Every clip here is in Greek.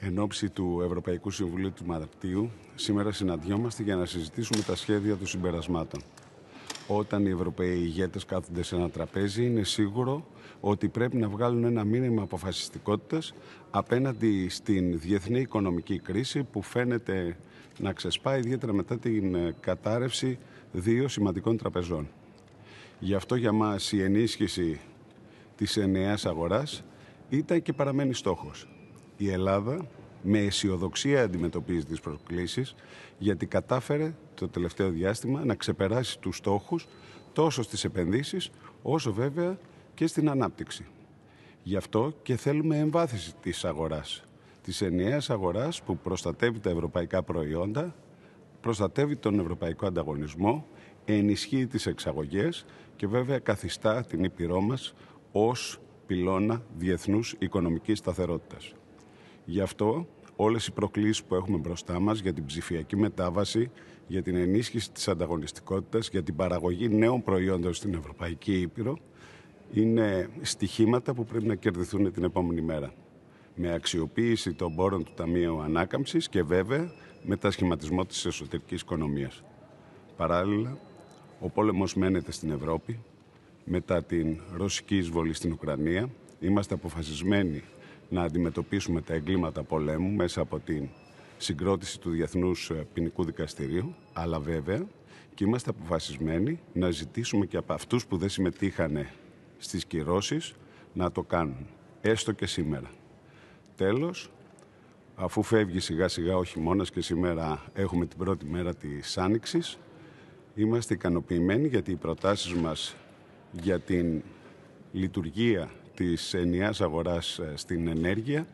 Εν ώψη του Ευρωπαϊκού Συμβουλίου του Μαρτίου, σήμερα συναντιόμαστε για να συζητήσουμε τα σχέδια των συμπερασμάτων. Όταν οι Ευρωπαίοι ηγέτες κάθονται σε ένα τραπέζι, είναι σίγουρο ότι πρέπει να βγάλουν ένα μήνυμα αποφασιστικότητας απέναντι στην διεθνή οικονομική κρίση που φαίνεται να ξεσπάει ιδιαίτερα μετά την ε, κατάρρευση δύο σημαντικών τραπεζών. Γι' αυτό για μας η ενίσχυση της ενιαίας αγοράς ήταν και παραμένει στόχος η Ελλάδα με αισιοδοξία αντιμετωπίζει τις προκλήσεις γιατί κατάφερε το τελευταίο διάστημα να ξεπεράσει τους στόχους τόσο στις επενδύσεις όσο βέβαια και στην ανάπτυξη. Γι' αυτό και θέλουμε εμβάθυνση της αγοράς, της ενιαίας αγοράς που προστατεύει τα ευρωπαϊκά προϊόντα, προστατεύει τον ευρωπαϊκό ανταγωνισμό, ενισχύει τις εξαγωγές και βέβαια καθιστά την Ήπειρό μας ως πυλώνα διεθνούς οικονομικής σταθερότητας. Γι' αυτό όλες οι προκλήσεις που έχουμε μπροστά μας για την ψηφιακή μετάβαση, για την ενίσχυση της ανταγωνιστικότητας, για την παραγωγή νέων προϊόντων στην Ευρωπαϊκή Ήπειρο, είναι στοιχήματα που πρέπει να κερδιθούν την επόμενη μέρα. Με αξιοποίηση των πόρων του Ταμείου Ανάκαμψης και βέβαια σχηματισμό της εσωτερικής οικονομίας. Παράλληλα, ο πόλεμος μένεται στην Ευρώπη μετά την ρωσική εισβολή στην Ουκρανία. Είμαστε αποφασισμένοι να αντιμετωπίσουμε τα εγκλήματα πολέμου μέσα από την συγκρότηση του Διεθνούς ε, Ποινικού Δικαστηρίου, αλλά βέβαια και είμαστε αποφασισμένοι να ζητήσουμε και από αυτούς που δεν συμμετείχαν στις κυρώσεις να το κάνουν, έστω και σήμερα. Τέλος, αφού φεύγει σιγά σιγά ο χειμώνας και σήμερα έχουμε την πρώτη μέρα της άνοιξης, είμαστε ικανοποιημένοι γιατί οι προτάσεις μας για την λειτουργία της ενιαίας αγοράς ε, στην ενέργεια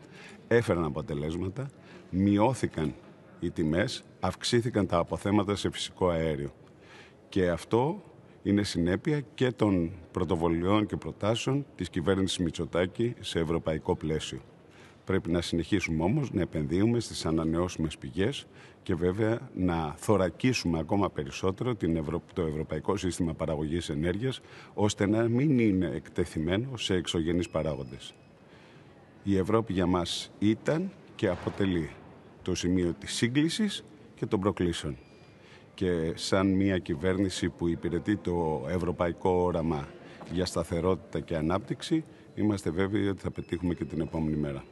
έφεραν αποτελέσματα, μειώθηκαν οι τιμές, αυξήθηκαν τα αποθέματα σε φυσικό αέριο. Και αυτό είναι συνέπεια και των πρωτοβολιών και προτάσεων της κυβέρνησης Μητσοτάκη σε ευρωπαϊκό πλαίσιο. Πρέπει να συνεχίσουμε όμως να επενδύουμε στις ανανεώσιμες πηγές και βέβαια να θωρακίσουμε ακόμα περισσότερο την το Ευρωπαϊκό Σύστημα Παραγωγής Ενέργειας ώστε να μην είναι εκτεθειμένο σε εξωγενείς παράγοντες. Η Ευρώπη για μας ήταν και αποτελεί το σημείο της σύγκλησης και των προκλήσεων. Και σαν μια κυβέρνηση που υπηρετεί το ευρωπαϊκό όραμα για σταθερότητα και ανάπτυξη, είμαστε βέβαιοι ότι θα πετύχουμε και την επόμενη μέρα.